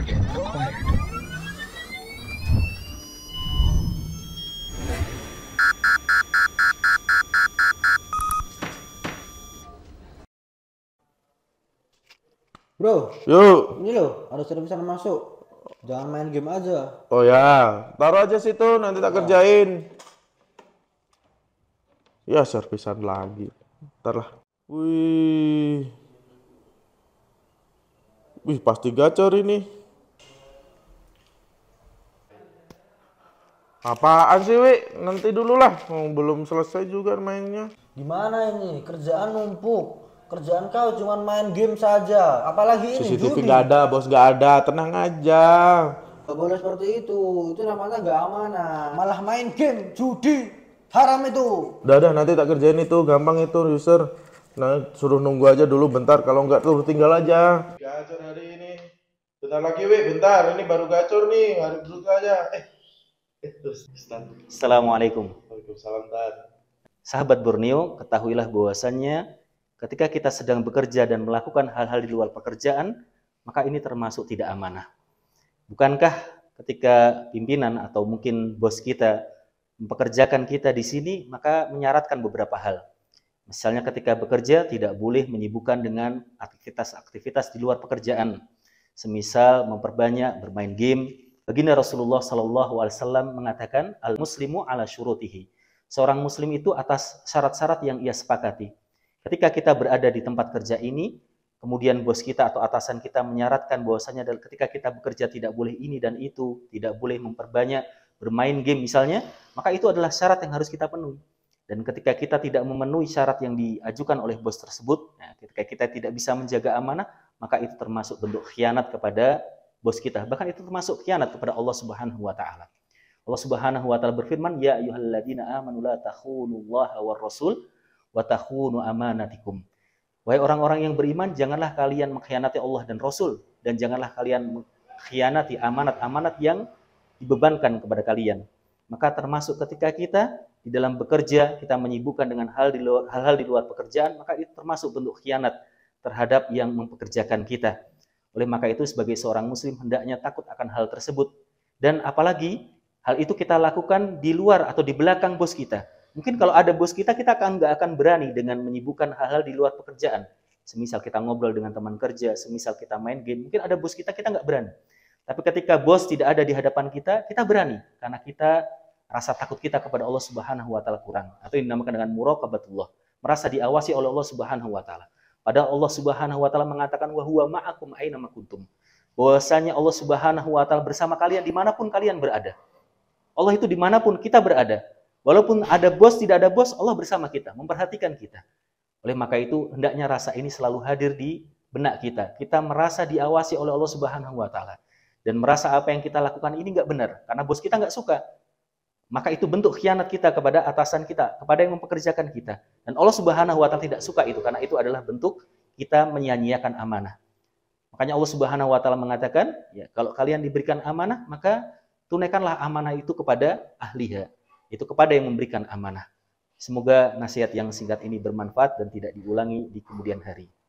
Target acquired. Bro, yo, Ini loh, ada servisan masuk. Jangan main game aja. Oh ya, taruh aja situ nanti tak ya. kerjain. Ya, servisan lagi. Ntar lah. Wih. Wih, pasti gacor ini. Apaan sih, Wi? Nanti dulu lah. Oh, belum selesai juga mainnya. Gimana ini? Kerjaan numpuk. Kerjaan kau cuma main game saja. Apalagi ini CCTV judi. nggak ada, bos nggak ada. Tenang aja. Gak boleh seperti itu. Itu namanya nggak amanah. Malah main game, judi. Haram itu. Udah, udah. Nanti tak kerjain itu. Gampang itu, user. Nah, suruh nunggu aja dulu bentar. Kalau nggak tuh tinggal aja. Gacor hari ini. Bentar lagi, Wi. Bentar. Ini baru gacor nih. Harus dulu aja. Eh, Assalamualaikum. Waalaikumsalam. Sahabat Borneo, ketahuilah bahwasannya ketika kita sedang bekerja dan melakukan hal-hal di luar pekerjaan, maka ini termasuk tidak amanah. Bukankah ketika pimpinan atau mungkin bos kita mempekerjakan kita di sini, maka menyaratkan beberapa hal. Misalnya ketika bekerja tidak boleh menyibukkan dengan aktivitas-aktivitas di luar pekerjaan. Semisal memperbanyak bermain game, Baginda Rasulullah Shallallahu Alaihi Wasallam mengatakan al muslimu ala syurutihi. Seorang muslim itu atas syarat-syarat yang ia sepakati. Ketika kita berada di tempat kerja ini, kemudian bos kita atau atasan kita menyaratkan bahwasanya ketika kita bekerja tidak boleh ini dan itu, tidak boleh memperbanyak bermain game misalnya, maka itu adalah syarat yang harus kita penuhi. Dan ketika kita tidak memenuhi syarat yang diajukan oleh bos tersebut, nah, ketika kita tidak bisa menjaga amanah, maka itu termasuk bentuk khianat kepada bos kita. Bahkan itu termasuk kianat kepada Allah Subhanahu wa taala. Allah Subhanahu wa taala berfirman, "Ya ayyuhalladzina amanu la takhunullaha rasul wa takhunu amanatikum." Wahai orang-orang yang beriman, janganlah kalian mengkhianati Allah dan Rasul dan janganlah kalian mengkhianati amanat-amanat yang dibebankan kepada kalian. Maka termasuk ketika kita di dalam bekerja kita menyibukkan dengan hal di hal-hal di luar pekerjaan, maka itu termasuk bentuk khianat terhadap yang mempekerjakan kita. Oleh maka itu sebagai seorang muslim hendaknya takut akan hal tersebut. Dan apalagi hal itu kita lakukan di luar atau di belakang bos kita. Mungkin kalau ada bos kita, kita akan nggak akan berani dengan menyibukkan hal-hal di luar pekerjaan. Semisal kita ngobrol dengan teman kerja, semisal kita main game, mungkin ada bos kita, kita nggak berani. Tapi ketika bos tidak ada di hadapan kita, kita berani karena kita rasa takut kita kepada Allah Subhanahu wa taala kurang atau yang dinamakan dengan muraqabatullah, merasa diawasi oleh Allah Subhanahu wa taala. Padahal Allah Subhanahu wa taala mengatakan wa huwa ma'akum aina kuntum Bahwasanya Allah Subhanahu wa taala bersama kalian dimanapun kalian berada. Allah itu dimanapun kita berada. Walaupun ada bos, tidak ada bos, Allah bersama kita, memperhatikan kita. Oleh maka itu, hendaknya rasa ini selalu hadir di benak kita. Kita merasa diawasi oleh Allah Subhanahu wa Ta'ala. Dan merasa apa yang kita lakukan ini nggak benar, karena bos kita nggak suka. Maka itu bentuk khianat kita kepada atasan kita, kepada yang mempekerjakan kita. Dan Allah Subhanahu wa taala tidak suka itu karena itu adalah bentuk kita menyia-nyiakan amanah. Makanya Allah Subhanahu wa taala mengatakan, ya kalau kalian diberikan amanah, maka tunaikanlah amanah itu kepada ahliha, itu kepada yang memberikan amanah. Semoga nasihat yang singkat ini bermanfaat dan tidak diulangi di kemudian hari.